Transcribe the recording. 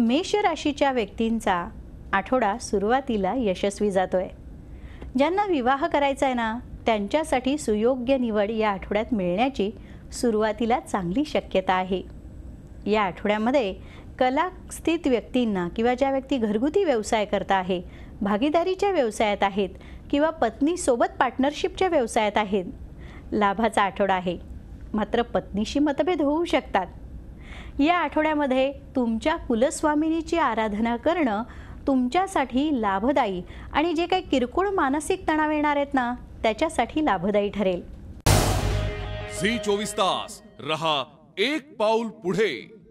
मेष राशीच्या व्यक्तींचा आठवडा सुरुवातीला यशस्वी जातो आहे ज्यांना विवाह करायचा आहे ना त्यांच्यासाठी सुयोग्य निवड या आठवड्यात मिळण्याची सुरुवातीला चांगली शक्यता आहे या आठवड्यामध्ये कलास्थित व्यक्तींना किंवा ज्या व्यक्ती घरगुती व्यवसाय करता आहे भागीदारीच्या व्यवसायात आहेत किंवा पत्नीसोबत पार्टनरशिपच्या व्यवसायात आहेत लाभाचा आठवडा आहे मात्र पत्नीशी मतभेद होऊ शकतात या आठवड्यामध्ये तुमच्या कुलस्वामिनीची आराधना करणं तुमच्यासाठी लाभदायी आणि जे काही किरकोळ मानसिक तणाव येणार आहेत ना त्याच्यासाठी लाभदायी ठरेल झी चोवीस तास रहा एक पाऊल पुढे